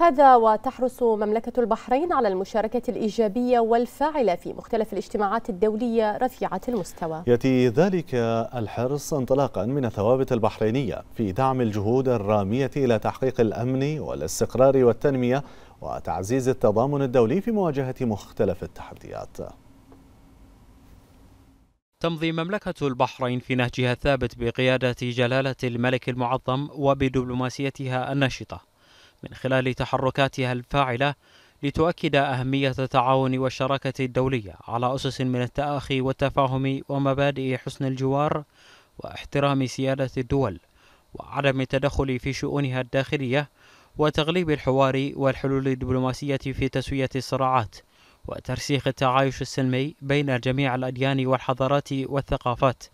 هذا وتحرص مملكة البحرين على المشاركة الإيجابية والفاعلة في مختلف الاجتماعات الدولية رفيعة المستوى يأتي ذلك الحرص انطلاقا من الثوابت البحرينية في دعم الجهود الرامية إلى تحقيق الأمن والاستقرار والتنمية وتعزيز التضامن الدولي في مواجهة مختلف التحديات تمضي مملكة البحرين في نهجها الثابت بقيادة جلالة الملك المعظم وبدبلوماسيتها النشطة من خلال تحركاتها الفاعلة لتؤكد أهمية التعاون والشراكة الدولية على أسس من التآخي والتفاهم ومبادئ حسن الجوار واحترام سيادة الدول وعدم التدخل في شؤونها الداخلية وتغليب الحوار والحلول الدبلوماسية في تسوية الصراعات وترسيخ التعايش السلمي بين جميع الأديان والحضارات والثقافات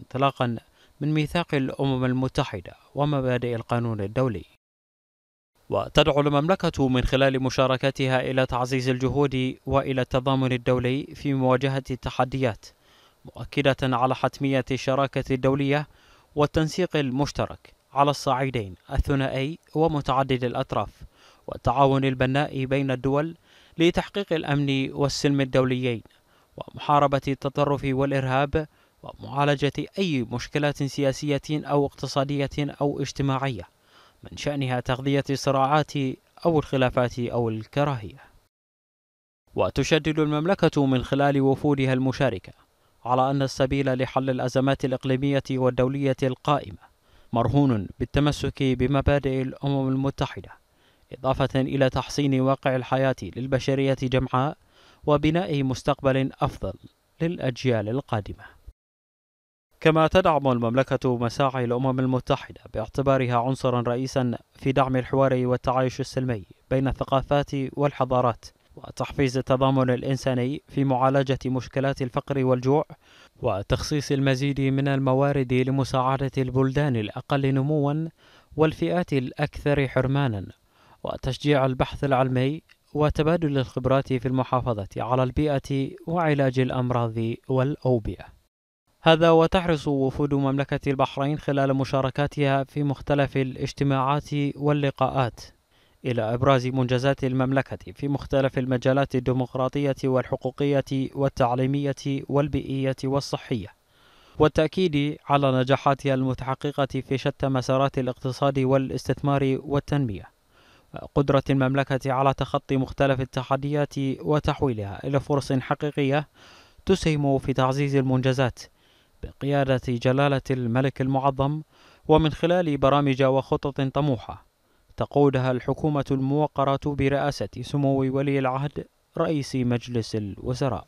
انطلاقا من ميثاق الأمم المتحدة ومبادئ القانون الدولي وتدعو المملكة من خلال مشاركتها إلى تعزيز الجهود وإلى التضامن الدولي في مواجهة التحديات مؤكدة على حتمية الشراكة الدولية والتنسيق المشترك على الصعيدين الثنائي ومتعدد الأطراف والتعاون البناء بين الدول لتحقيق الأمن والسلم الدوليين ومحاربة التطرف والإرهاب ومعالجة أي مشكلات سياسية أو اقتصادية أو اجتماعية من شأنها تغذية الصراعات أو الخلافات أو الكراهية وتشدد المملكة من خلال وفودها المشاركة على أن السبيل لحل الأزمات الإقليمية والدولية القائمة مرهون بالتمسك بمبادئ الأمم المتحدة إضافة إلى تحسين واقع الحياة للبشرية جمعاء وبناء مستقبل أفضل للأجيال القادمة كما تدعم المملكة مساعي الأمم المتحدة باعتبارها عنصرا رئيسا في دعم الحوار والتعايش السلمي بين الثقافات والحضارات وتحفيز التضامن الإنساني في معالجة مشكلات الفقر والجوع وتخصيص المزيد من الموارد لمساعدة البلدان الأقل نموا والفئات الأكثر حرمانا وتشجيع البحث العلمي وتبادل الخبرات في المحافظة على البيئة وعلاج الأمراض والأوبئة هذا وتحرص وفود مملكة البحرين خلال مشاركاتها في مختلف الاجتماعات واللقاءات إلى إبراز منجزات المملكة في مختلف المجالات الديمقراطية والحقوقية والتعليمية والبيئية والصحية والتأكيد على نجاحاتها المتحققة في شتى مسارات الاقتصاد والاستثمار والتنمية قدرة المملكة على تخطي مختلف التحديات وتحويلها إلى فرص حقيقية تسهم في تعزيز المنجزات بقيادة جلالة الملك المعظم ومن خلال برامج وخطط طموحة تقودها الحكومة الموقرة برئاسة سمو ولي العهد رئيس مجلس الوزراء